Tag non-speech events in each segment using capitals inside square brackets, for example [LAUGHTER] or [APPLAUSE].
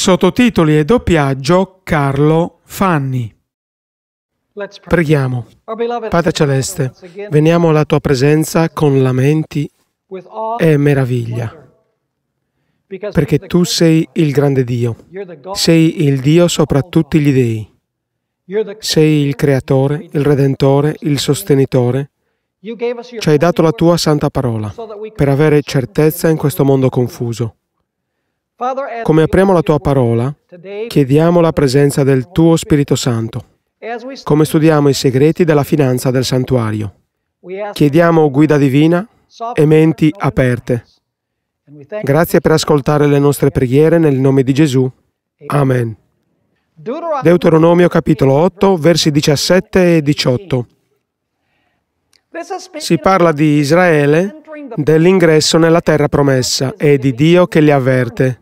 Sottotitoli e doppiaggio Carlo Fanni. Preghiamo. Padre Celeste, veniamo alla tua presenza con lamenti e meraviglia, perché tu sei il grande Dio, sei il Dio sopra tutti gli dei, sei il creatore, il redentore, il sostenitore. Ci hai dato la tua santa parola per avere certezza in questo mondo confuso come apriamo la tua parola, chiediamo la presenza del tuo Spirito Santo. Come studiamo i segreti della finanza del santuario. Chiediamo guida divina e menti aperte. Grazie per ascoltare le nostre preghiere nel nome di Gesù. Amen. Deuteronomio capitolo 8, versi 17 e 18. Si parla di Israele, dell'ingresso nella terra promessa e di Dio che li avverte.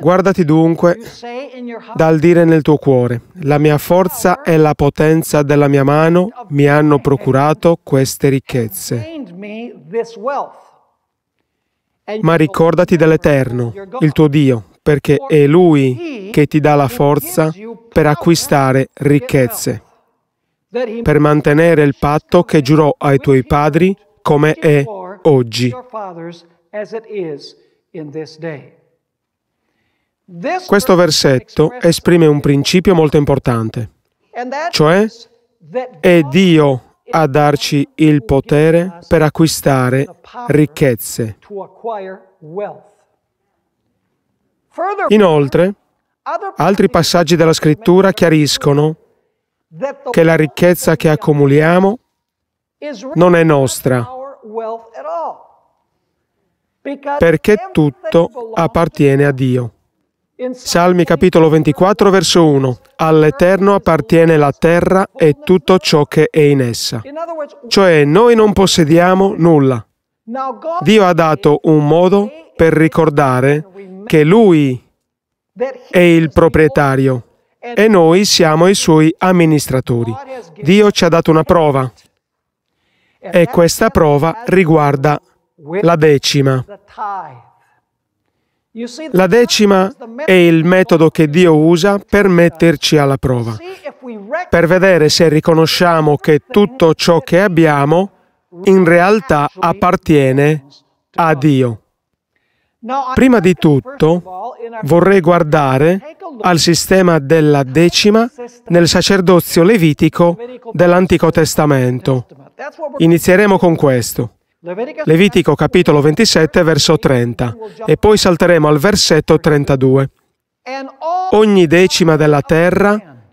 Guardati dunque dal dire nel tuo cuore, la mia forza e la potenza della mia mano mi hanno procurato queste ricchezze. Ma ricordati dell'Eterno, il tuo Dio, perché è Lui che ti dà la forza per acquistare ricchezze, per mantenere il patto che giurò ai tuoi padri come è oggi. Questo versetto esprime un principio molto importante, cioè è Dio a darci il potere per acquistare ricchezze. Inoltre, altri passaggi della scrittura chiariscono che la ricchezza che accumuliamo non è nostra, perché tutto appartiene a Dio. Salmi capitolo 24 verso 1. All'Eterno appartiene la terra e tutto ciò che è in essa. Cioè noi non possediamo nulla. Dio ha dato un modo per ricordare che Lui è il proprietario e noi siamo i suoi amministratori. Dio ci ha dato una prova e questa prova riguarda la decima. La decima è il metodo che Dio usa per metterci alla prova, per vedere se riconosciamo che tutto ciò che abbiamo in realtà appartiene a Dio. Prima di tutto vorrei guardare al sistema della decima nel sacerdozio levitico dell'Antico Testamento. Inizieremo con questo. Levitico capitolo 27 verso 30 e poi salteremo al versetto 32. Ogni decima della terra,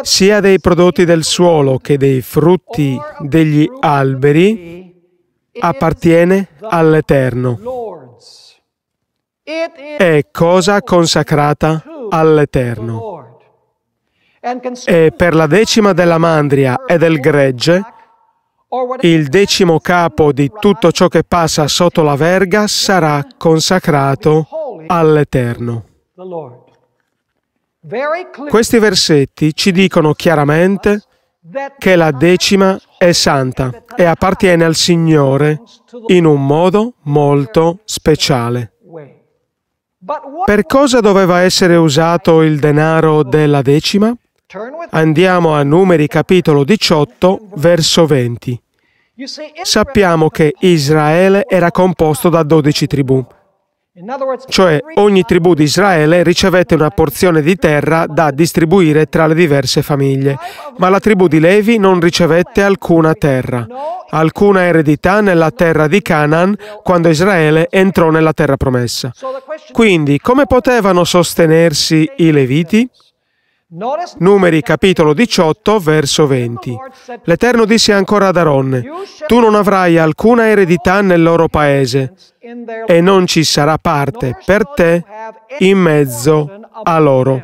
sia dei prodotti del suolo che dei frutti degli alberi, appartiene all'Eterno. È cosa consacrata all'Eterno. E per la decima della mandria e del gregge, il decimo capo di tutto ciò che passa sotto la verga sarà consacrato all'Eterno. Questi versetti ci dicono chiaramente che la decima è santa e appartiene al Signore in un modo molto speciale. Per cosa doveva essere usato il denaro della decima? Andiamo a Numeri capitolo 18, verso 20. Sappiamo che Israele era composto da dodici tribù. Cioè, ogni tribù di Israele ricevette una porzione di terra da distribuire tra le diverse famiglie, ma la tribù di Levi non ricevette alcuna terra, alcuna eredità nella terra di Canaan quando Israele entrò nella terra promessa. Quindi, come potevano sostenersi i Leviti? Numeri capitolo 18 verso 20. L'Eterno disse ancora ad Aronne, tu non avrai alcuna eredità nel loro paese e non ci sarà parte per te in mezzo a loro.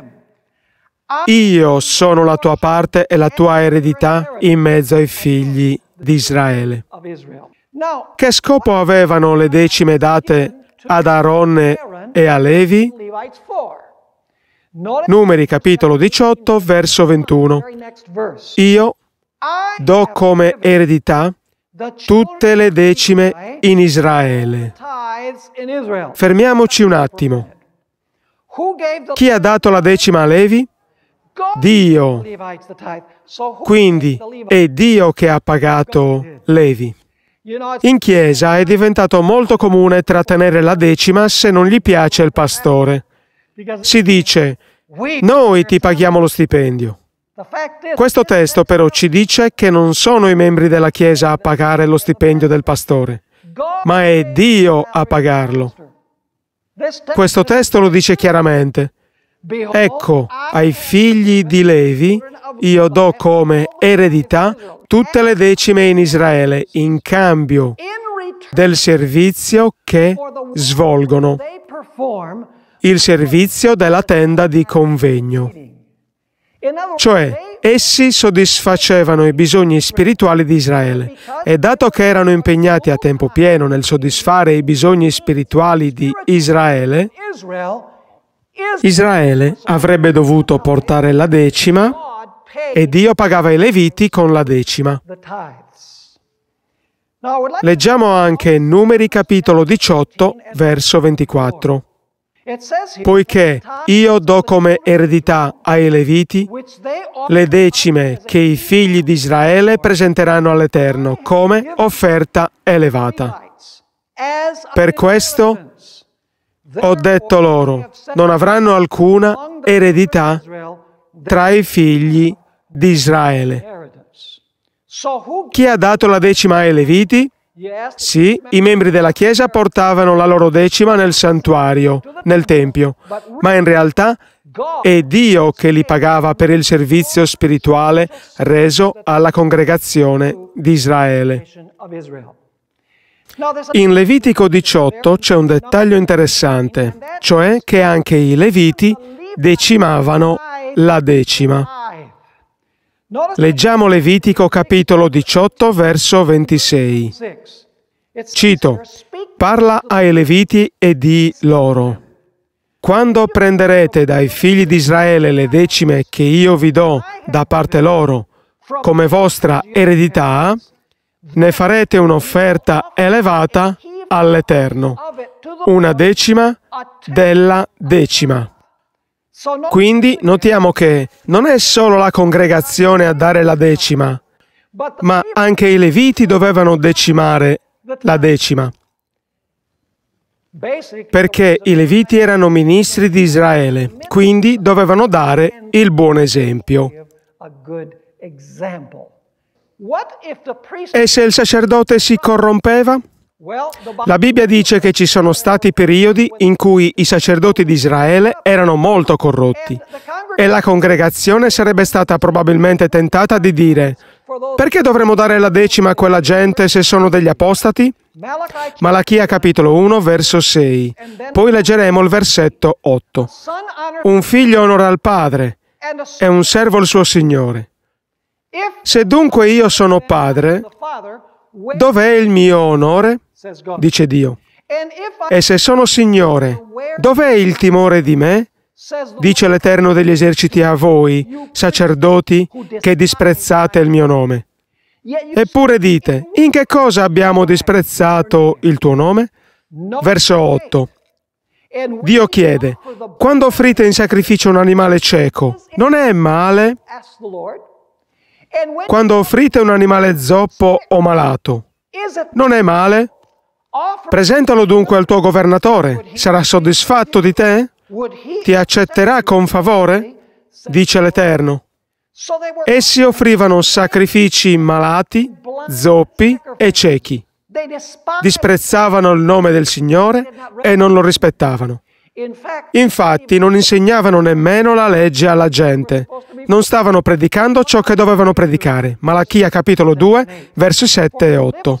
Io sono la tua parte e la tua eredità in mezzo ai figli di Israele. Che scopo avevano le decime date ad Aronne e a Levi? Numeri capitolo 18, verso 21. Io do come eredità tutte le decime in Israele. Fermiamoci un attimo. Chi ha dato la decima a Levi? Dio. Quindi è Dio che ha pagato Levi. In chiesa è diventato molto comune trattenere la decima se non gli piace il pastore si dice noi ti paghiamo lo stipendio. Questo testo però ci dice che non sono i membri della Chiesa a pagare lo stipendio del pastore, ma è Dio a pagarlo. Questo testo lo dice chiaramente. Ecco, ai figli di Levi io do come eredità tutte le decime in Israele in cambio del servizio che svolgono il servizio della tenda di convegno. Cioè, Essi soddisfacevano i bisogni spirituali di Israele e dato che erano impegnati a tempo pieno nel soddisfare i bisogni spirituali di Israele, Israele avrebbe dovuto portare la decima e Dio pagava i leviti con la decima. Leggiamo anche Numeri capitolo 18, verso 24. Poiché io do come eredità ai Leviti le decime che i figli di Israele presenteranno all'Eterno come offerta elevata. Per questo ho detto loro, non avranno alcuna eredità tra i figli di Israele. Chi ha dato la decima ai Leviti? Sì, i membri della Chiesa portavano la loro decima nel santuario, nel Tempio, ma in realtà è Dio che li pagava per il servizio spirituale reso alla congregazione di Israele. In Levitico 18 c'è un dettaglio interessante, cioè che anche i Leviti decimavano la decima. Leggiamo Levitico capitolo 18 verso 26. Cito, parla ai Leviti e di loro. Quando prenderete dai figli di Israele le decime che io vi do da parte loro come vostra eredità, ne farete un'offerta elevata all'Eterno, una decima della decima. Quindi notiamo che non è solo la congregazione a dare la decima, ma anche i leviti dovevano decimare la decima, perché i leviti erano ministri di Israele, quindi dovevano dare il buon esempio. E se il sacerdote si corrompeva? La Bibbia dice che ci sono stati periodi in cui i sacerdoti di Israele erano molto corrotti e la congregazione sarebbe stata probabilmente tentata di dire perché dovremmo dare la decima a quella gente se sono degli apostati? Malachia capitolo 1 verso 6. Poi leggeremo il versetto 8. Un figlio onora il padre e un servo il suo signore. Se dunque io sono padre, dov'è il mio onore? dice Dio. E se sono Signore, dov'è il timore di me? Dice l'Eterno degli eserciti a voi, sacerdoti, che disprezzate il mio nome. Eppure dite, in che cosa abbiamo disprezzato il tuo nome? Verso 8. Dio chiede, quando offrite in sacrificio un animale cieco, non è male quando offrite un animale zoppo o malato? Non è male? Presentalo dunque al tuo governatore. Sarà soddisfatto di te? Ti accetterà con favore? Dice l'Eterno. Essi offrivano sacrifici malati, zoppi e ciechi. Disprezzavano il nome del Signore e non lo rispettavano. Infatti non insegnavano nemmeno la legge alla gente. Non stavano predicando ciò che dovevano predicare. Malachia capitolo 2, versi 7 e 8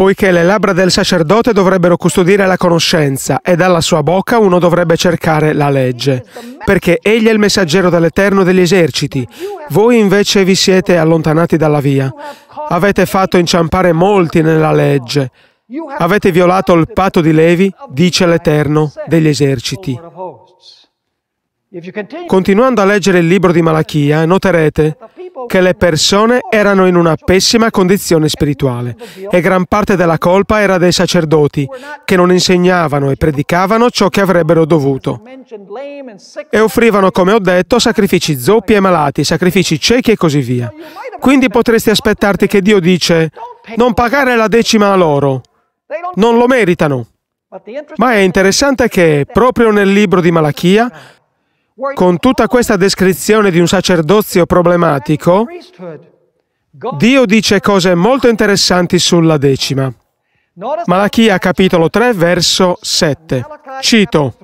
poiché le labbra del sacerdote dovrebbero custodire la conoscenza e dalla sua bocca uno dovrebbe cercare la legge, perché egli è il messaggero dell'Eterno degli eserciti. Voi invece vi siete allontanati dalla via. Avete fatto inciampare molti nella legge. Avete violato il patto di Levi, dice l'Eterno degli eserciti. Continuando a leggere il libro di Malachia, noterete che le persone erano in una pessima condizione spirituale e gran parte della colpa era dei sacerdoti che non insegnavano e predicavano ciò che avrebbero dovuto e offrivano, come ho detto, sacrifici zoppi e malati, sacrifici ciechi e così via. Quindi potresti aspettarti che Dio dice non pagare la decima a loro, non lo meritano. Ma è interessante che proprio nel libro di Malachia con tutta questa descrizione di un sacerdozio problematico, Dio dice cose molto interessanti sulla decima. Malachia capitolo 3 verso 7. Cito.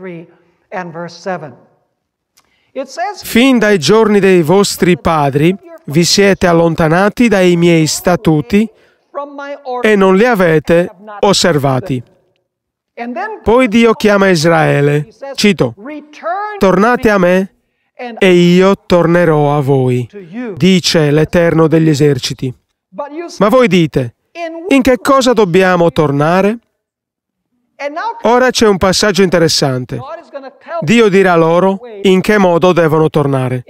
Fin dai giorni dei vostri padri vi siete allontanati dai miei statuti e non li avete osservati. Poi Dio chiama Israele, cito, tornate a me e io tornerò a voi, dice l'Eterno degli eserciti. Ma voi dite, in che cosa dobbiamo tornare? Ora c'è un passaggio interessante. Dio dirà loro in che modo devono tornare.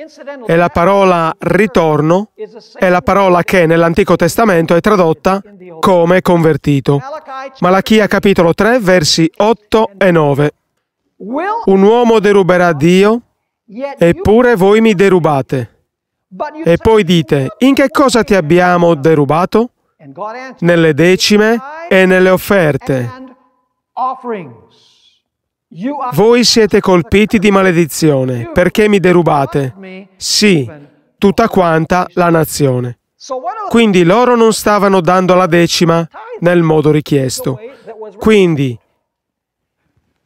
E la parola ritorno è la parola che nell'Antico Testamento è tradotta come convertito. Malachia capitolo 3 versi 8 e 9. Un uomo deruberà Dio, eppure voi mi derubate. E poi dite, in che cosa ti abbiamo derubato? Nelle decime e nelle offerte. Voi siete colpiti di maledizione perché mi derubate. Sì, tutta quanta la nazione. Quindi loro non stavano dando la decima nel modo richiesto. Quindi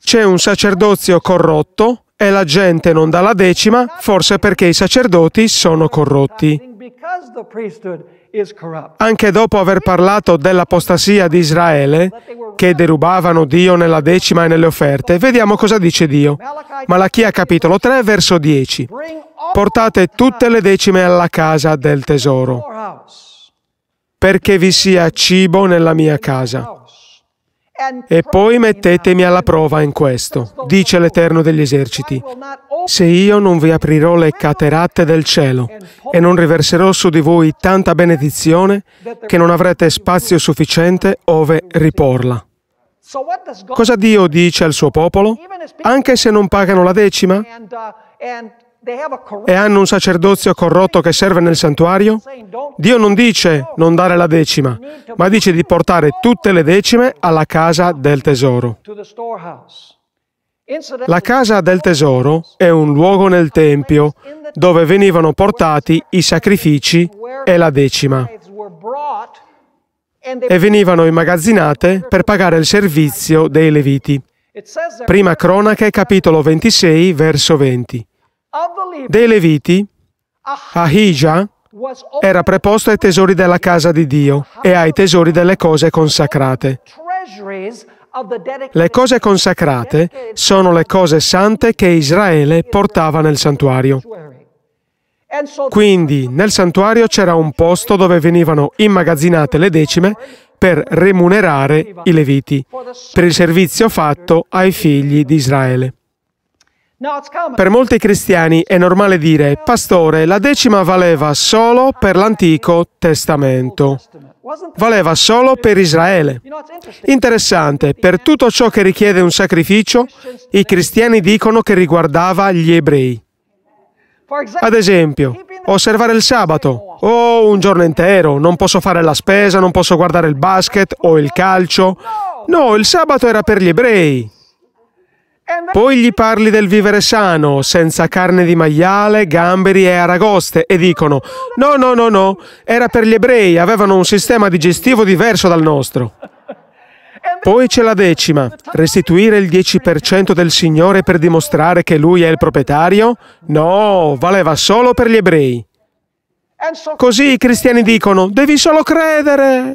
c'è un sacerdozio corrotto e la gente non dà la decima forse perché i sacerdoti sono corrotti. Anche dopo aver parlato dell'apostasia di Israele, che derubavano Dio nella decima e nelle offerte, vediamo cosa dice Dio. Malachia capitolo 3, verso 10. Portate tutte le decime alla casa del tesoro, perché vi sia cibo nella mia casa. E poi mettetemi alla prova in questo, dice l'Eterno degli eserciti. Se io non vi aprirò le cateratte del cielo e non riverserò su di voi tanta benedizione che non avrete spazio sufficiente ove riporla. Cosa Dio dice al suo popolo? Anche se non pagano la decima? Uh, e hanno un sacerdozio corrotto che serve nel santuario? Dio non dice non dare la decima, ma dice di portare tutte le decime alla casa del tesoro. La casa del tesoro è un luogo nel Tempio dove venivano portati i sacrifici e la decima e venivano immagazzinate per pagare il servizio dei Leviti. Prima Cronache, capitolo 26, verso 20 dei Leviti, Ahijah era preposto ai tesori della casa di Dio e ai tesori delle cose consacrate. Le cose consacrate sono le cose sante che Israele portava nel santuario. Quindi nel santuario c'era un posto dove venivano immagazzinate le decime per remunerare i leviti, per il servizio fatto ai figli di Israele. Per molti cristiani è normale dire, pastore, la decima valeva solo per l'Antico Testamento. Valeva solo per Israele. Interessante, per tutto ciò che richiede un sacrificio, i cristiani dicono che riguardava gli ebrei. Ad esempio, osservare il sabato. Oh, un giorno intero, non posso fare la spesa, non posso guardare il basket o il calcio. No, il sabato era per gli ebrei. Eh, Poi gli parli del vivere sano, senza carne di maiale, gamberi e aragoste e dicono no, no, no, no, era per gli ebrei, avevano un sistema digestivo diverso dal nostro. Eh, Poi c'è la decima, restituire il 10% del Signore per dimostrare che Lui è il proprietario? No, valeva solo per gli ebrei. Eh, Così i cristiani dicono, devi solo credere,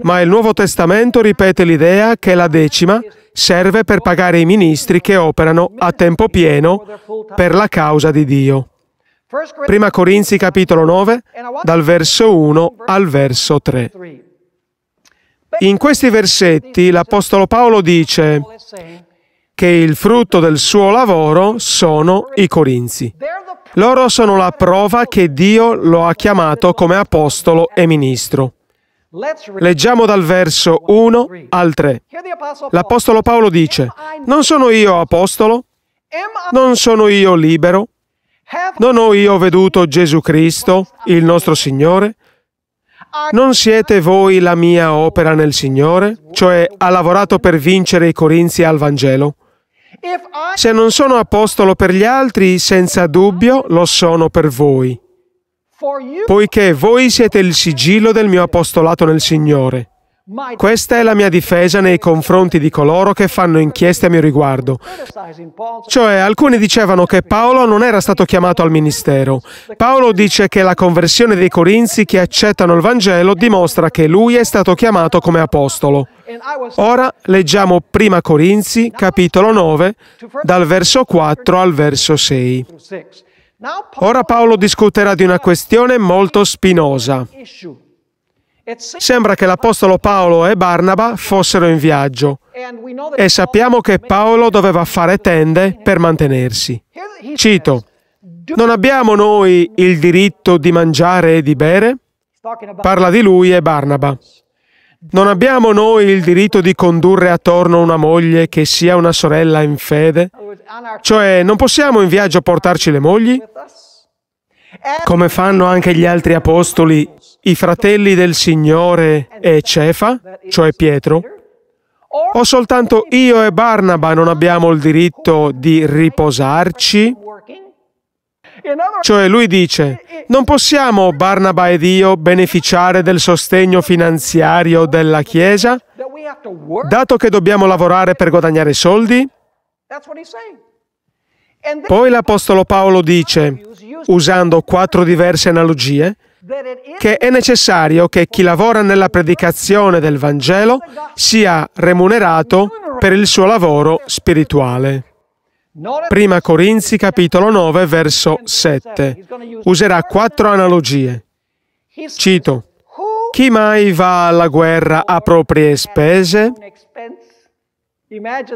ma il Nuovo Testamento ripete l'idea che la decima serve per pagare i ministri che operano a tempo pieno per la causa di Dio. 1 Corinzi capitolo 9, dal verso 1 al verso 3. In questi versetti l'Apostolo Paolo dice che il frutto del suo lavoro sono i Corinzi. Loro sono la prova che Dio lo ha chiamato come apostolo e ministro. Leggiamo dal verso 1 al 3. L'Apostolo Paolo dice, non sono io apostolo, non sono io libero, non ho io veduto Gesù Cristo, il nostro Signore, non siete voi la mia opera nel Signore? Cioè, ha lavorato per vincere i Corinzi al Vangelo? Se non sono apostolo per gli altri, senza dubbio lo sono per voi poiché voi siete il sigillo del mio apostolato nel Signore. Questa è la mia difesa nei confronti di coloro che fanno inchieste a mio riguardo. Cioè, alcuni dicevano che Paolo non era stato chiamato al ministero. Paolo dice che la conversione dei corinzi che accettano il Vangelo dimostra che lui è stato chiamato come apostolo. Ora leggiamo Prima Corinzi, capitolo 9, dal verso 4 al verso 6. Ora Paolo discuterà di una questione molto spinosa. Sembra che l'Apostolo Paolo e Barnaba fossero in viaggio e sappiamo che Paolo doveva fare tende per mantenersi. Cito, non abbiamo noi il diritto di mangiare e di bere? Parla di lui e Barnaba. Non abbiamo noi il diritto di condurre attorno una moglie che sia una sorella in fede? Cioè, non possiamo in viaggio portarci le mogli? Come fanno anche gli altri apostoli, i fratelli del Signore e Cefa, cioè Pietro? O soltanto io e Barnaba non abbiamo il diritto di riposarci cioè lui dice, non possiamo Barnaba ed io beneficiare del sostegno finanziario della Chiesa, dato che dobbiamo lavorare per guadagnare soldi? Poi l'Apostolo Paolo dice, usando quattro diverse analogie, che è necessario che chi lavora nella predicazione del Vangelo sia remunerato per il suo lavoro spirituale. Prima Corinzi capitolo 9 verso 7. Userà quattro analogie. Cito, chi mai va alla guerra a proprie spese?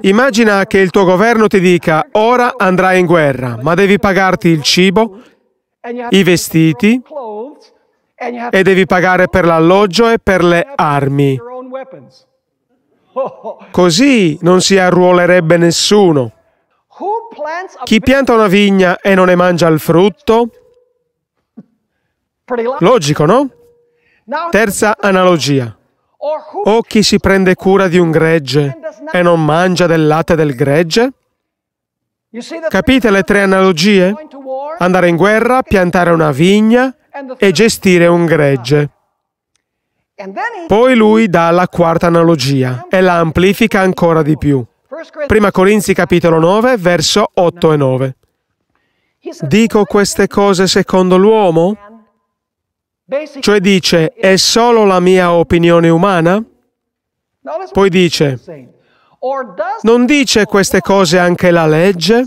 Immagina che il tuo governo ti dica ora andrai in guerra, ma devi pagarti il cibo, i vestiti e devi pagare per l'alloggio e per le armi. Così non si arruolerebbe nessuno. Chi pianta una vigna e non ne mangia il frutto? Logico, no? Terza analogia. O chi si prende cura di un gregge e non mangia del latte del gregge? Capite le tre analogie? Andare in guerra, piantare una vigna e gestire un gregge. Poi lui dà la quarta analogia e la amplifica ancora di più. 1 Corinzi capitolo 9, verso 8 e 9. Dico queste cose secondo l'uomo? Cioè dice, è solo la mia opinione umana? Poi dice, non dice queste cose anche la legge?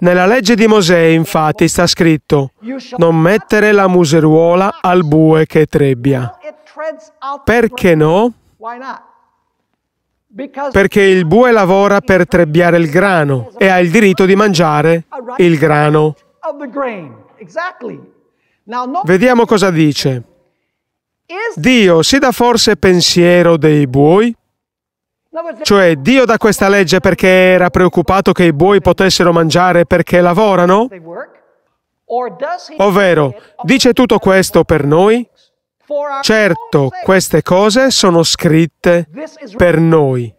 Nella legge di Mosè, infatti, sta scritto, non mettere la museruola al bue che trebbia. Perché no? perché il bue lavora per trebbiare il grano e ha il diritto di mangiare il grano. Vediamo cosa dice. Dio si dà forse pensiero dei buoi? Cioè Dio dà questa legge perché era preoccupato che i buoi potessero mangiare perché lavorano? Ovvero, dice tutto questo per noi? Certo, queste cose sono scritte per noi,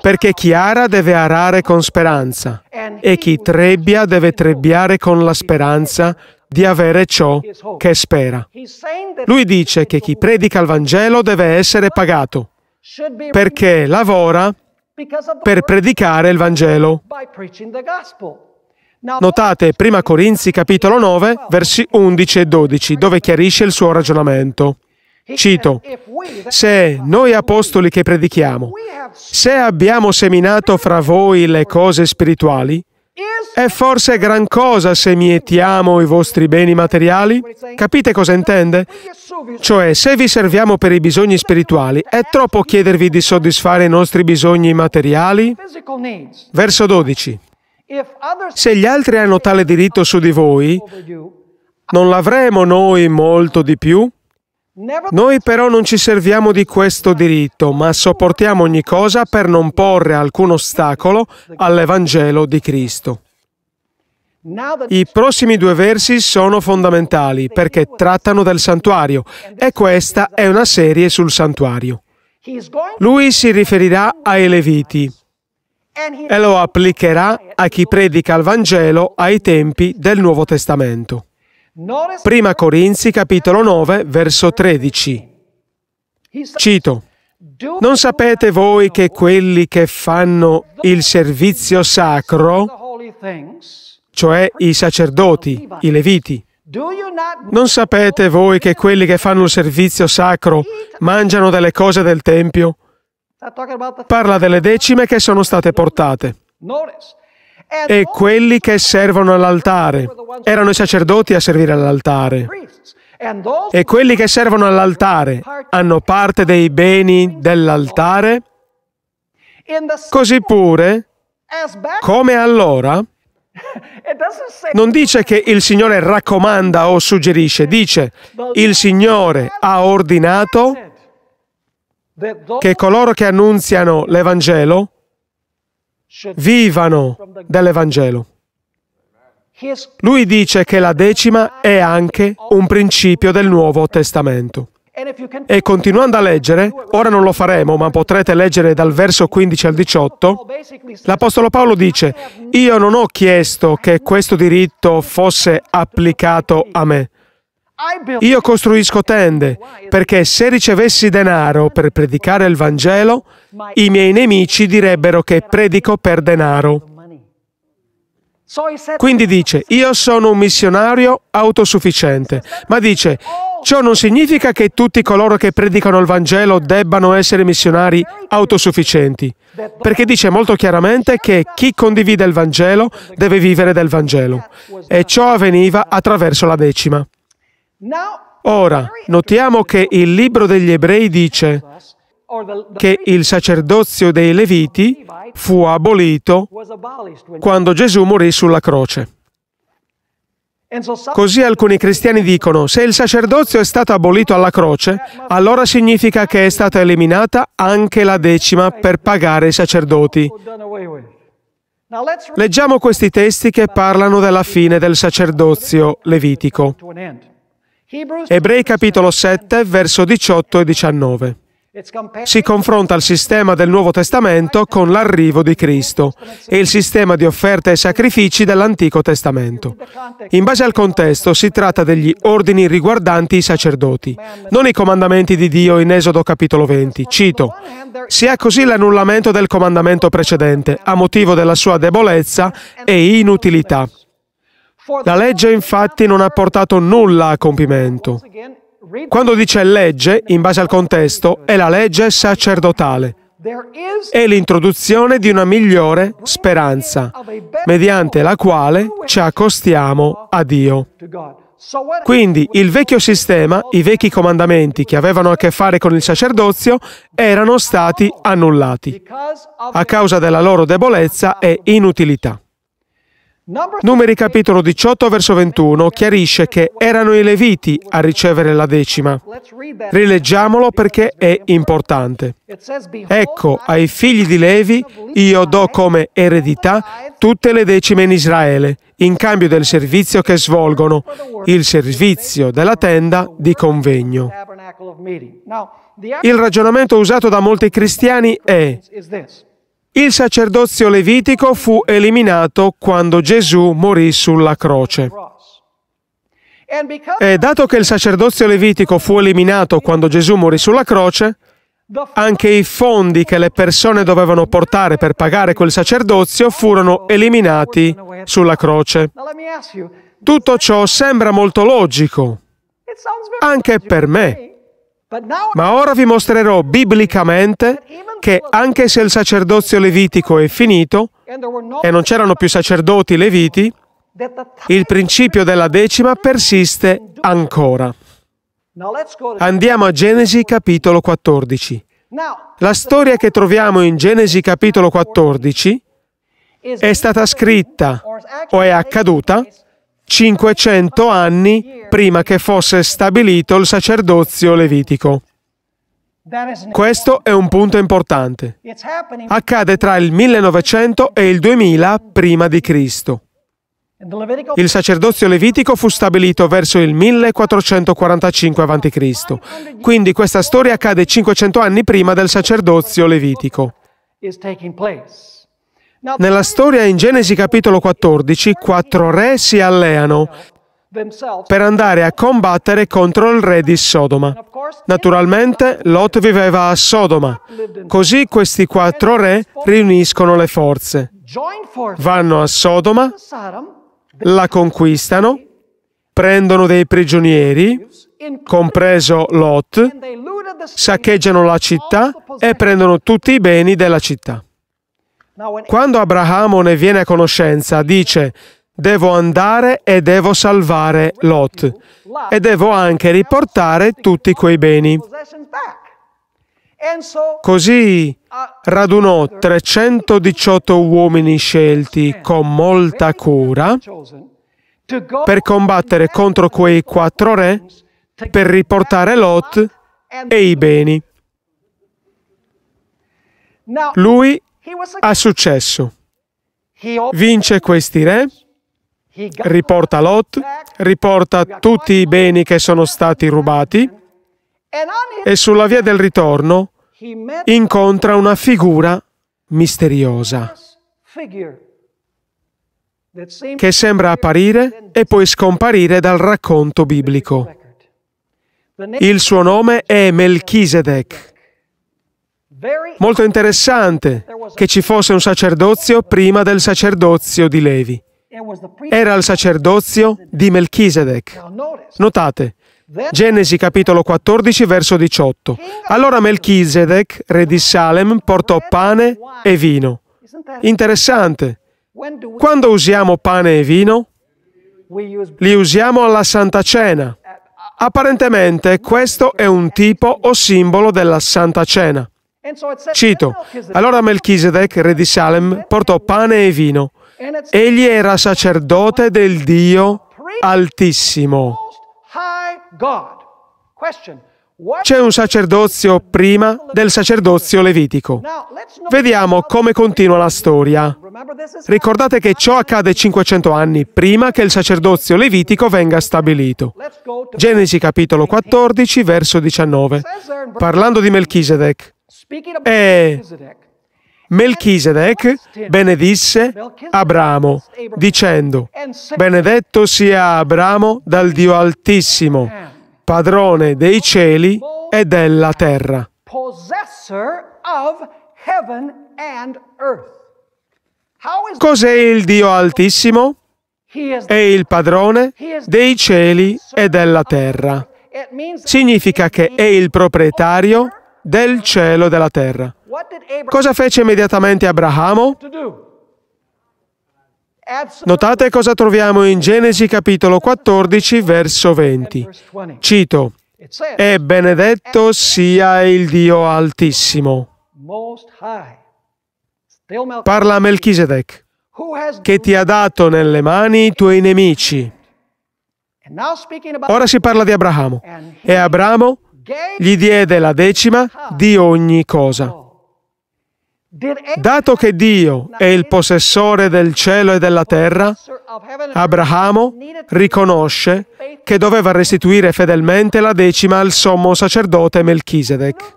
perché chi ara deve arare con speranza e chi trebbia deve trebbiare con la speranza di avere ciò che spera. Lui dice che chi predica il Vangelo deve essere pagato perché lavora per predicare il Vangelo. Notate 1 Corinzi capitolo 9, versi 11 e 12, dove chiarisce il suo ragionamento. Cito, se noi apostoli che predichiamo, se abbiamo seminato fra voi le cose spirituali, è forse gran cosa se mietiamo i vostri beni materiali? Capite cosa intende? Cioè, se vi serviamo per i bisogni spirituali, è troppo chiedervi di soddisfare i nostri bisogni materiali? Verso 12. Se gli altri hanno tale diritto su di voi, non l'avremo noi molto di più? Noi però non ci serviamo di questo diritto, ma sopportiamo ogni cosa per non porre alcun ostacolo all'Evangelo di Cristo. I prossimi due versi sono fondamentali perché trattano del santuario e questa è una serie sul santuario. Lui si riferirà ai Leviti e lo applicherà a chi predica il Vangelo ai tempi del Nuovo Testamento. Prima Corinzi capitolo 9 verso 13. Cito. Cioè non sapete voi che quelli che fanno il servizio sacro, cioè i sacerdoti, i leviti, non sapete voi che quelli che fanno il servizio sacro mangiano delle cose del Tempio Parla delle decime che sono state portate e quelli che servono all'altare. Erano i sacerdoti a servire all'altare. E quelli che servono all'altare hanno parte dei beni dell'altare. Così pure, come allora, [LAUGHS] non dice che il Signore raccomanda o suggerisce, dice il Signore ha ordinato che coloro che annunziano l'Evangelo vivano dell'Evangelo. Lui dice che la decima è anche un principio del Nuovo Testamento. E continuando a leggere, ora non lo faremo, ma potrete leggere dal verso 15 al 18, l'Apostolo Paolo dice, io non ho chiesto che questo diritto fosse applicato a me, io costruisco tende perché se ricevessi denaro per predicare il Vangelo, i miei nemici direbbero che predico per denaro. Quindi dice, io sono un missionario autosufficiente, ma dice, ciò non significa che tutti coloro che predicano il Vangelo debbano essere missionari autosufficienti, perché dice molto chiaramente che chi condivide il Vangelo deve vivere del Vangelo, e ciò avveniva attraverso la decima. Ora, notiamo che il libro degli ebrei dice che il sacerdozio dei Leviti fu abolito quando Gesù morì sulla croce. Così alcuni cristiani dicono, se il sacerdozio è stato abolito alla croce, allora significa che è stata eliminata anche la decima per pagare i sacerdoti. Leggiamo questi testi che parlano della fine del sacerdozio levitico. Ebrei capitolo 7, verso 18 e 19. Si confronta il sistema del Nuovo Testamento con l'arrivo di Cristo e il sistema di offerte e sacrifici dell'Antico Testamento. In base al contesto si tratta degli ordini riguardanti i sacerdoti, non i comandamenti di Dio in Esodo capitolo 20. Cito, si ha così l'annullamento del comandamento precedente a motivo della sua debolezza e inutilità la legge infatti non ha portato nulla a compimento. Quando dice legge, in base al contesto, è la legge sacerdotale. È l'introduzione di una migliore speranza, mediante la quale ci accostiamo a Dio. Quindi il vecchio sistema, i vecchi comandamenti che avevano a che fare con il sacerdozio, erano stati annullati a causa della loro debolezza e inutilità. Numeri capitolo 18 verso 21 chiarisce che erano i Leviti a ricevere la decima. Rileggiamolo perché è importante. Ecco, ai figli di Levi io do come eredità tutte le decime in Israele, in cambio del servizio che svolgono, il servizio della tenda di convegno. Il ragionamento usato da molti cristiani è il sacerdozio levitico fu eliminato quando Gesù morì sulla croce. E dato che il sacerdozio levitico fu eliminato quando Gesù morì sulla croce, anche i fondi che le persone dovevano portare per pagare quel sacerdozio furono eliminati sulla croce. Tutto ciò sembra molto logico, anche per me. Ma ora vi mostrerò biblicamente che anche se il sacerdozio levitico è finito e non c'erano più sacerdoti leviti, il principio della decima persiste ancora. Andiamo a Genesi capitolo 14. La storia che troviamo in Genesi capitolo 14 è stata scritta o è accaduta 500 anni prima che fosse stabilito il sacerdozio levitico. Questo è un punto importante. Accade tra il 1900 e il 2000 prima di Cristo. Il sacerdozio levitico fu stabilito verso il 1445 a.C., quindi questa storia accade 500 anni prima del sacerdozio levitico. Nella storia in Genesi capitolo 14, quattro re si alleano per andare a combattere contro il re di Sodoma. Naturalmente Lot viveva a Sodoma, così questi quattro re riuniscono le forze, vanno a Sodoma, la conquistano, prendono dei prigionieri, compreso Lot, saccheggiano la città e prendono tutti i beni della città. Quando Abramo ne viene a conoscenza, dice, devo andare e devo salvare Lot e devo anche riportare tutti quei beni. Così uh, radunò 318 uomini scelti con molta cura per combattere contro quei quattro re per riportare Lot e i beni. Lui ha successo. Vince questi re, riporta Lot, riporta tutti i beni che sono stati rubati e sulla via del ritorno incontra una figura misteriosa che sembra apparire e poi scomparire dal racconto biblico. Il suo nome è Melchisedec Molto interessante che ci fosse un sacerdozio prima del sacerdozio di Levi. Era il sacerdozio di Melchisedec. Notate, Genesi capitolo 14 verso 18. Allora Melchisedec, re di Salem, portò pane e vino. Interessante. Quando usiamo pane e vino, li usiamo alla Santa Cena. Uh, Apparentemente questo è un tipo o simbolo della Santa Cena. Cito, allora Melchisedec, re di Salem, portò pane e vino. Egli era sacerdote del Dio Altissimo. C'è un sacerdozio prima del sacerdozio levitico. Vediamo come continua la storia. Ricordate che ciò accade 500 anni prima che il sacerdozio levitico venga stabilito. Genesi capitolo 14, verso 19. Parlando di Melchisedec, e eh, Melchisedec benedisse Abramo, dicendo, benedetto sia Abramo dal Dio Altissimo, padrone dei cieli e della terra. Cos'è il Dio Altissimo? È il padrone dei cieli e della terra. Significa che è il proprietario del cielo e della terra. Cosa fece immediatamente Abramo? Notate cosa troviamo in Genesi capitolo 14 verso 20. Cito, e benedetto sia il Dio altissimo. Parla a Melchisedec, che ti ha dato nelle mani i tuoi nemici. Ora si parla di Abramo. E Abramo gli diede la decima di ogni cosa. Dato che Dio è il possessore del cielo e della terra, Abramo riconosce che doveva restituire fedelmente la decima al sommo sacerdote Melchisedec.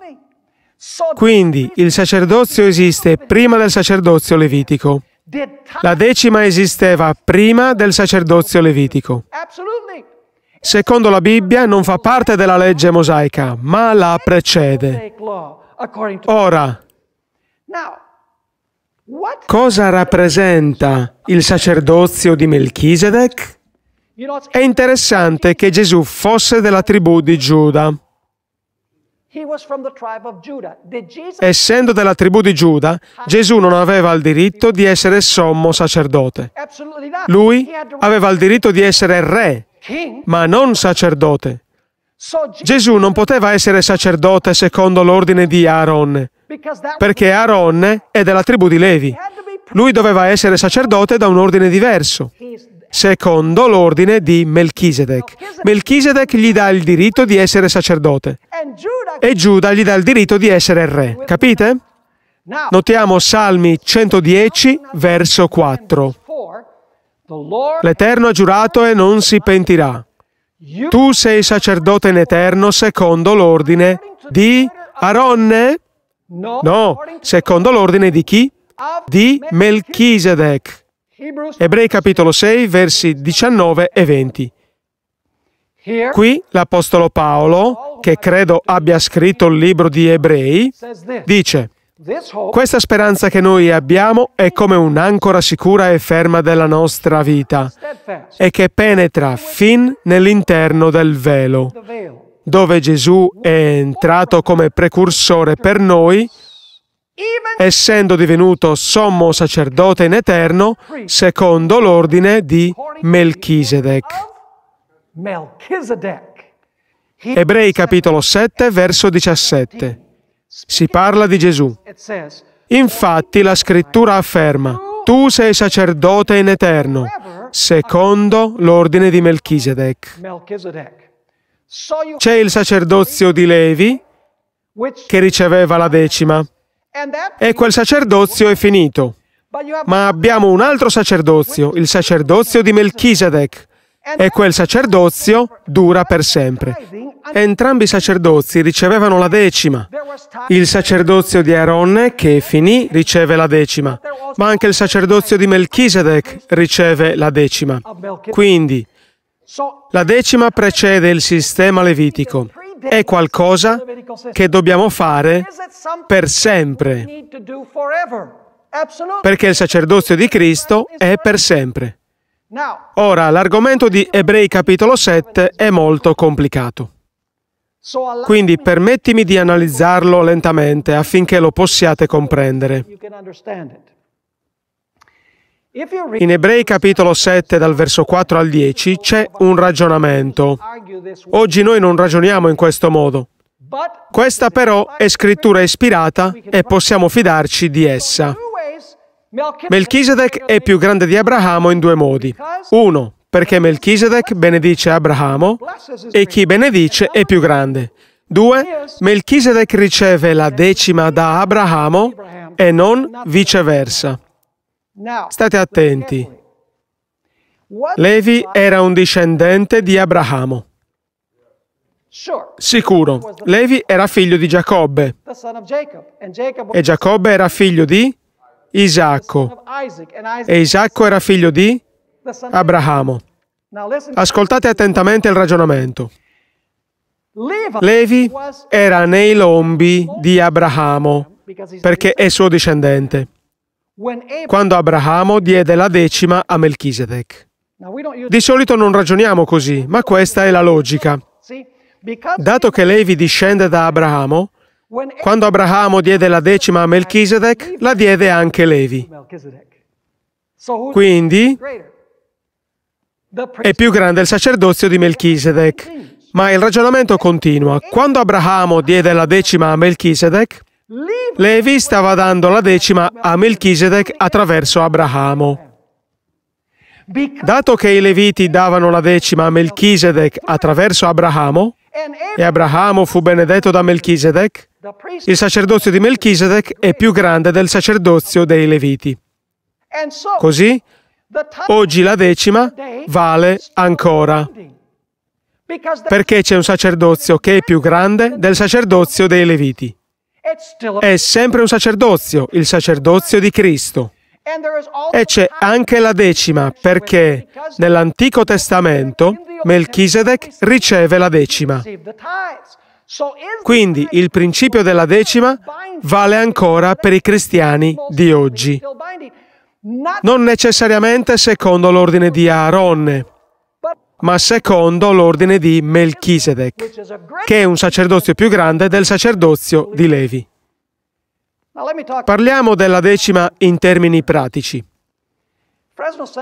Quindi il sacerdozio esiste prima del sacerdozio levitico. La decima esisteva prima del sacerdozio levitico. Assolutamente secondo la Bibbia, non fa parte della legge mosaica, ma la precede. Ora, cosa rappresenta il sacerdozio di Melchisedec? È interessante che Gesù fosse della tribù di Giuda. Essendo della tribù di Giuda, Gesù non aveva il diritto di essere sommo sacerdote. Lui aveva il diritto di essere re ma non sacerdote. Gesù non poteva essere sacerdote secondo l'ordine di Aaron, perché Aaron è della tribù di Levi. Lui doveva essere sacerdote da un ordine diverso, secondo l'ordine di Melchisedec. Melchisedec gli dà il diritto di essere sacerdote e Giuda gli dà il diritto di essere re. Capite? Notiamo Salmi 110, verso 4. L'Eterno ha giurato e non si pentirà. Tu sei sacerdote in eterno secondo l'ordine di Aronne? No, secondo l'ordine di chi? Di Melchisedec. Ebrei capitolo 6, versi 19 e 20. Qui l'Apostolo Paolo, che credo abbia scritto il libro di Ebrei, dice questa speranza che noi abbiamo è come un'ancora sicura e ferma della nostra vita e che penetra fin nell'interno del velo, dove Gesù è entrato come precursore per noi, essendo divenuto sommo sacerdote in eterno secondo l'ordine di Melchisedec. Ebrei capitolo 7 verso 17. Si parla di Gesù. Infatti la scrittura afferma, tu sei sacerdote in eterno, secondo l'ordine di Melchisedec. C'è il sacerdozio di Levi, che riceveva la decima, e quel sacerdozio è finito. Ma abbiamo un altro sacerdozio, il sacerdozio di Melchisedec, e quel sacerdozio dura per sempre. Entrambi i sacerdozi ricevevano la decima. Il sacerdozio di Aaronne, che finì, riceve la decima, ma anche il sacerdozio di Melchisedec riceve la decima. Quindi, la decima precede il sistema levitico. È qualcosa che dobbiamo fare per sempre. Perché il sacerdozio di Cristo è per sempre. Ora, l'argomento di Ebrei capitolo 7 è molto complicato. Quindi permettimi di analizzarlo lentamente affinché lo possiate comprendere. In Ebrei capitolo 7 dal verso 4 al 10 c'è un ragionamento. Oggi noi non ragioniamo in questo modo. Questa però è scrittura ispirata e possiamo fidarci di essa. Melchisedec è più grande di Abramo in due modi. Uno, perché Melchisedec benedice Abramo e chi benedice è più grande. Due, Melchisedec riceve la decima da Abramo e non viceversa. State attenti. Levi era un discendente di Abramo. Sicuro, Levi era figlio di Giacobbe e Giacobbe era figlio di Isacco. E Isacco era figlio di Abramo. Ascoltate attentamente il ragionamento. Levi era nei lombi di Abramo perché è suo discendente. Quando Abramo diede la decima a Melchisedec. Di solito non ragioniamo così, ma questa è la logica. Dato che Levi discende da Abramo, quando Abramo diede la decima a Melchisedec, la diede anche Levi. Quindi è più grande il sacerdozio di Melchisedec. Ma il ragionamento continua. Quando Abramo diede la decima a Melchisedec, Levi stava dando la decima a Melchisedec attraverso Abramo. Dato che i Leviti davano la decima a Melchisedec attraverso Abramo, e Abramo fu benedetto da Melchisedec. Il sacerdozio di Melchisedec è più grande del sacerdozio dei Leviti. Così, oggi la decima vale ancora, perché c'è un sacerdozio che è più grande del sacerdozio dei Leviti. È sempre un sacerdozio, il sacerdozio di Cristo. E c'è anche la decima, perché nell'Antico Testamento Melchisedec riceve la decima. Quindi il principio della decima vale ancora per i cristiani di oggi. Non necessariamente secondo l'ordine di Aaronne, ma secondo l'ordine di Melchisedec, che è un sacerdozio più grande del sacerdozio di Levi. Parliamo della decima in termini pratici.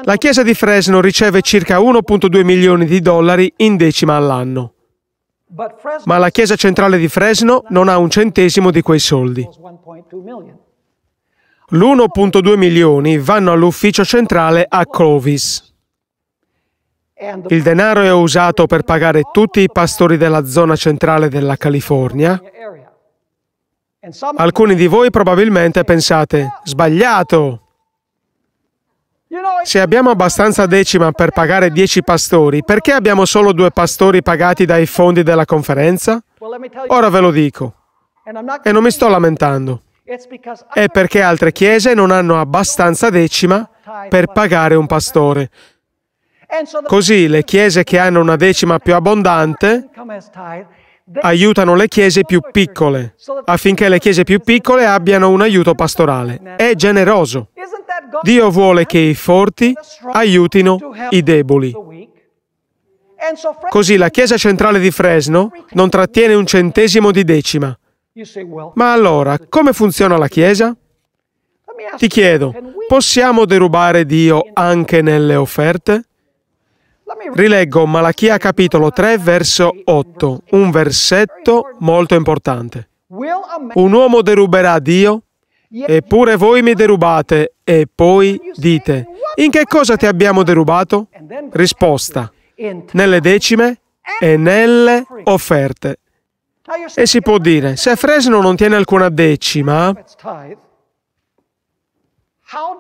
La Chiesa di Fresno riceve circa 1,2 milioni di dollari in decima all'anno. Ma la Chiesa centrale di Fresno non ha un centesimo di quei soldi. L'1,2 milioni vanno all'ufficio centrale a Clovis. Il denaro è usato per pagare tutti i pastori della zona centrale della California Alcuni di voi probabilmente pensate, sbagliato! Se abbiamo abbastanza decima per pagare dieci pastori, perché abbiamo solo due pastori pagati dai fondi della conferenza? Ora ve lo dico. E non mi sto lamentando. È perché altre chiese non hanno abbastanza decima per pagare un pastore. Così le chiese che hanno una decima più abbondante aiutano le chiese più piccole affinché le chiese più piccole abbiano un aiuto pastorale. È generoso. Dio vuole che i forti aiutino i deboli. Così la Chiesa centrale di Fresno non trattiene un centesimo di decima. Ma allora, come funziona la Chiesa? Ti chiedo, possiamo derubare Dio anche nelle offerte? Rileggo Malachia capitolo 3 verso 8, un versetto molto importante. Un uomo deruberà Dio? Eppure voi mi derubate e poi dite, in che cosa ti abbiamo derubato? Risposta, nelle decime e nelle offerte. E si può dire, se Fresno non tiene alcuna decima,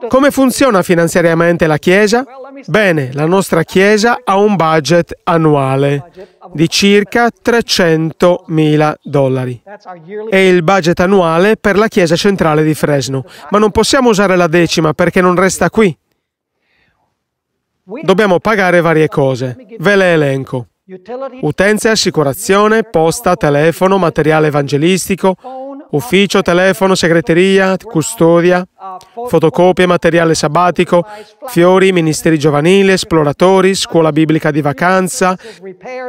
come funziona finanziariamente la Chiesa? Bene, la nostra Chiesa ha un budget annuale di circa 300.000 dollari. È il budget annuale per la Chiesa centrale di Fresno, ma non possiamo usare la decima perché non resta qui. Dobbiamo pagare varie cose. Ve le elenco. Utenze, assicurazione, posta, telefono, materiale evangelistico, ufficio, telefono, segreteria, custodia, fotocopie, materiale sabbatico, fiori, ministeri giovanili, esploratori, scuola biblica di vacanza,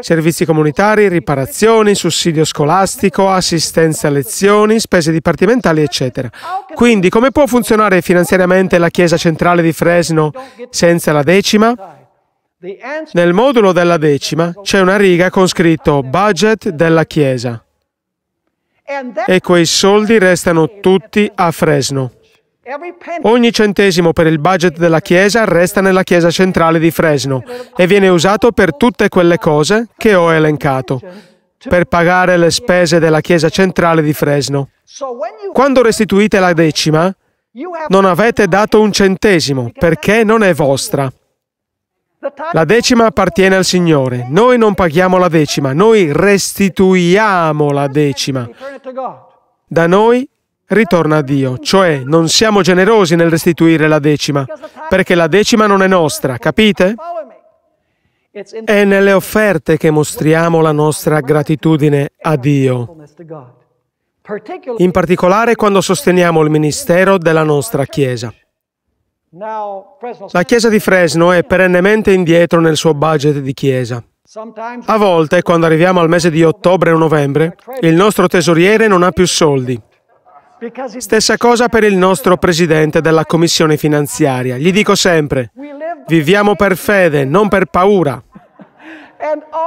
servizi comunitari, riparazioni, sussidio scolastico, assistenza a lezioni, spese dipartimentali, eccetera. Quindi come può funzionare finanziariamente la Chiesa centrale di Fresno senza la decima? Nel modulo della decima c'è una riga con scritto budget della Chiesa e quei soldi restano tutti a Fresno. Ogni centesimo per il budget della Chiesa resta nella Chiesa centrale di Fresno e viene usato per tutte quelle cose che ho elencato, per pagare le spese della Chiesa centrale di Fresno. Quando restituite la decima, non avete dato un centesimo perché non è vostra. La decima appartiene al Signore. Noi non paghiamo la decima, noi restituiamo la decima. Da noi ritorna a Dio, cioè non siamo generosi nel restituire la decima, perché la decima non è nostra, capite? È nelle offerte che mostriamo la nostra gratitudine a Dio, in particolare quando sosteniamo il ministero della nostra Chiesa. La chiesa di Fresno è perennemente indietro nel suo budget di chiesa. A volte, quando arriviamo al mese di ottobre o novembre, il nostro tesoriere non ha più soldi. Stessa cosa per il nostro presidente della commissione finanziaria. Gli dico sempre, viviamo per fede, non per paura. [LAUGHS]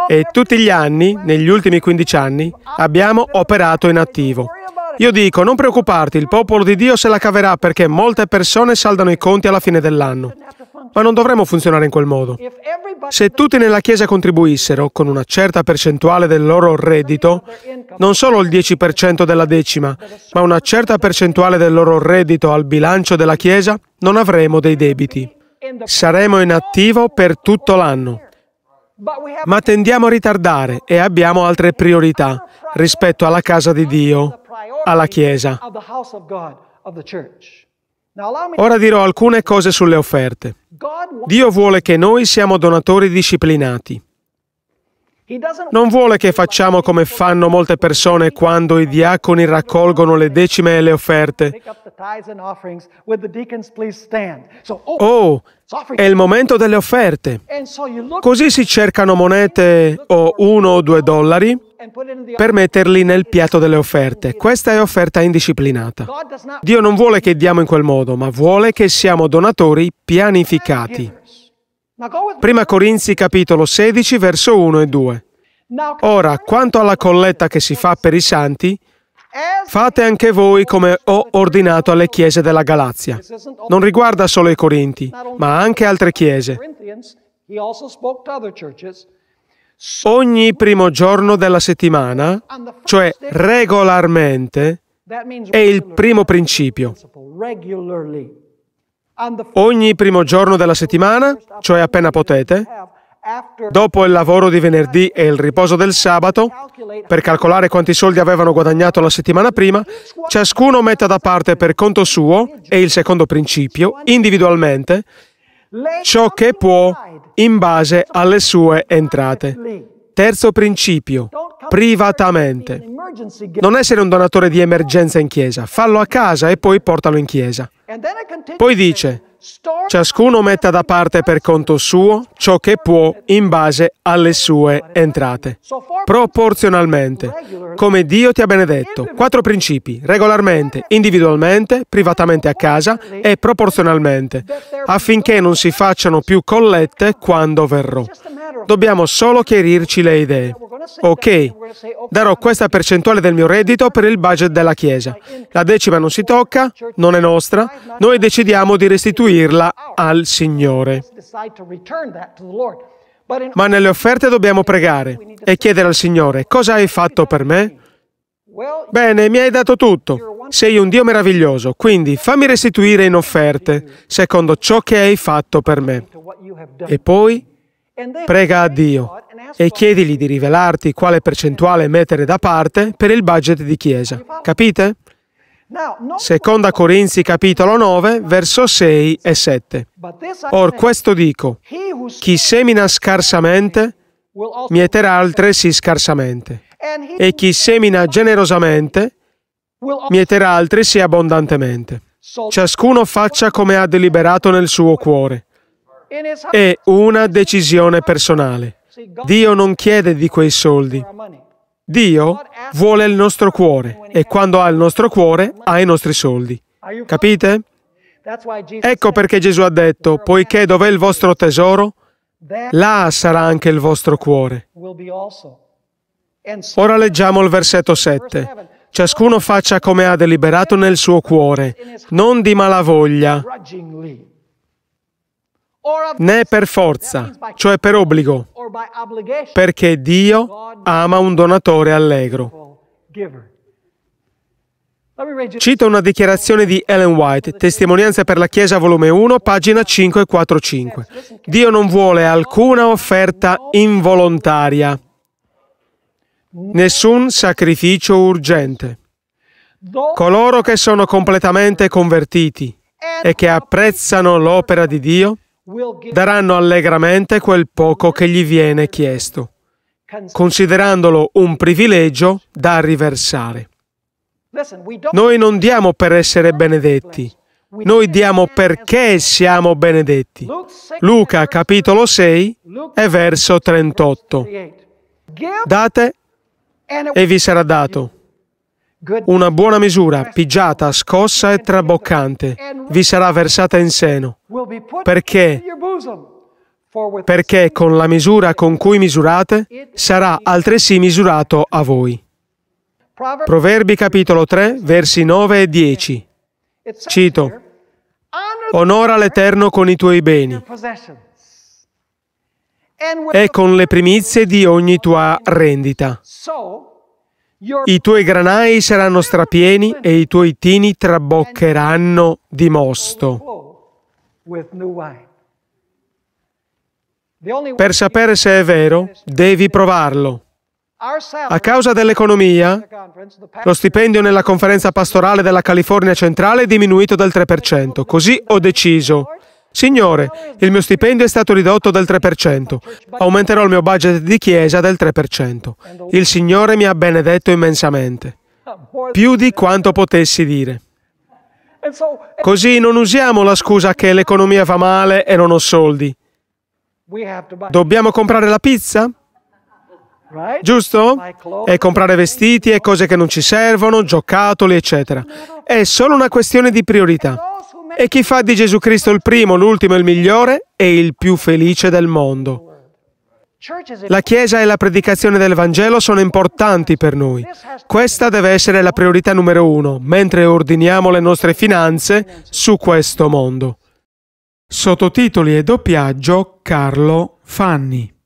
E tutti gli anni, negli ultimi 15 anni, abbiamo operato in attivo. Io dico, non preoccuparti, il popolo di Dio se la caverà perché molte persone saldano i conti alla fine dell'anno. Ma non dovremmo funzionare in quel modo. Se tutti nella Chiesa contribuissero con una certa percentuale del loro reddito, non solo il 10% della decima, ma una certa percentuale del loro reddito al bilancio della Chiesa, non avremo dei debiti. Saremo in attivo per tutto l'anno. Ma tendiamo a ritardare e abbiamo altre priorità rispetto alla casa di Dio alla Chiesa. Ora dirò alcune cose sulle offerte. Dio vuole che noi siamo donatori disciplinati. Non vuole che facciamo come fanno molte persone quando i diaconi raccolgono le decime e le offerte. Oh, oh è il momento delle offerte. Così si cercano monete o uno o due dollari per metterli nel piatto delle offerte. Questa è offerta indisciplinata. Dio non vuole che diamo in quel modo, ma vuole che siamo donatori pianificati. Prima Corinzi capitolo 16 verso 1 e 2. Ora, quanto alla colletta che si fa per i santi, fate anche voi come ho ordinato alle chiese della Galazia. Non riguarda solo i Corinti, ma anche altre chiese ogni primo giorno della settimana, cioè regolarmente, è il primo principio. Ogni primo giorno della settimana, cioè appena potete, dopo il lavoro di venerdì e il riposo del sabato, per calcolare quanti soldi avevano guadagnato la settimana prima, ciascuno metta da parte per conto suo, e il secondo principio, individualmente, ciò che può in base alle sue entrate. Terzo principio, privatamente. Non essere un donatore di emergenza in chiesa, fallo a casa e poi portalo in chiesa. Poi dice, Ciascuno metta da parte per conto suo ciò che può in base alle sue entrate, proporzionalmente, come Dio ti ha benedetto. Quattro principi, regolarmente, individualmente, privatamente a casa e proporzionalmente, affinché non si facciano più collette quando verrò. Dobbiamo solo chiarirci le idee. Ok, darò questa percentuale del mio reddito per il budget della Chiesa. La decima non si tocca, non è nostra, noi decidiamo di restituirla al Signore. Ma nelle offerte dobbiamo pregare e chiedere al Signore cosa hai fatto per me? Bene, mi hai dato tutto. Sei un Dio meraviglioso, quindi fammi restituire in offerte, secondo ciò che hai fatto per me. E poi Prega a Dio e chiedigli di rivelarti quale percentuale mettere da parte per il budget di chiesa. Capite? Seconda Corinzi capitolo 9, verso 6 e 7. Or questo dico, chi semina scarsamente, mieterà altresì scarsamente, e chi semina generosamente, mieterà altresì abbondantemente. Ciascuno faccia come ha deliberato nel suo cuore, è una decisione personale. Dio non chiede di quei soldi. Dio vuole il nostro cuore e quando ha il nostro cuore ha i nostri soldi. Capite? Ecco perché Gesù ha detto, poiché dov'è il vostro tesoro, là sarà anche il vostro cuore. Ora leggiamo il versetto 7. Ciascuno faccia come ha deliberato nel suo cuore, non di malavoglia né per forza, cioè per obbligo, perché Dio ama un donatore allegro. Cito una dichiarazione di Ellen White, Testimonianza per la Chiesa, volume 1, pagina 545. Dio non vuole alcuna offerta involontaria, nessun sacrificio urgente. Coloro che sono completamente convertiti e che apprezzano l'opera di Dio daranno allegramente quel poco che gli viene chiesto, considerandolo un privilegio da riversare. Noi non diamo per essere benedetti, noi diamo perché siamo benedetti. Luca capitolo 6 e verso 38. Date e vi sarà dato. Una buona misura, pigiata, scossa e traboccante, vi sarà versata in seno. Perché? Perché con la misura con cui misurate sarà altresì misurato a voi. Proverbi capitolo 3, versi 9 e 10. Cito, Onora l'Eterno con i tuoi beni e con le primizie di ogni tua rendita. I tuoi granai saranno strapieni e i tuoi tini traboccheranno di mosto. Per sapere se è vero, devi provarlo. A causa dell'economia, lo stipendio nella conferenza pastorale della California centrale è diminuito del 3%. Così ho deciso. Signore, il mio stipendio è stato ridotto del 3%, aumenterò il mio budget di chiesa del 3%. Il Signore mi ha benedetto immensamente, più di quanto potessi dire. Così non usiamo la scusa che l'economia fa male e non ho soldi. Dobbiamo comprare la pizza? Giusto? E comprare vestiti e cose che non ci servono, giocattoli, eccetera. È solo una questione di priorità. E chi fa di Gesù Cristo il primo, l'ultimo e il migliore è il più felice del mondo. La Chiesa e la predicazione del Vangelo sono importanti per noi. Questa deve essere la priorità numero uno, mentre ordiniamo le nostre finanze su questo mondo. Sottotitoli e doppiaggio Carlo Fanni.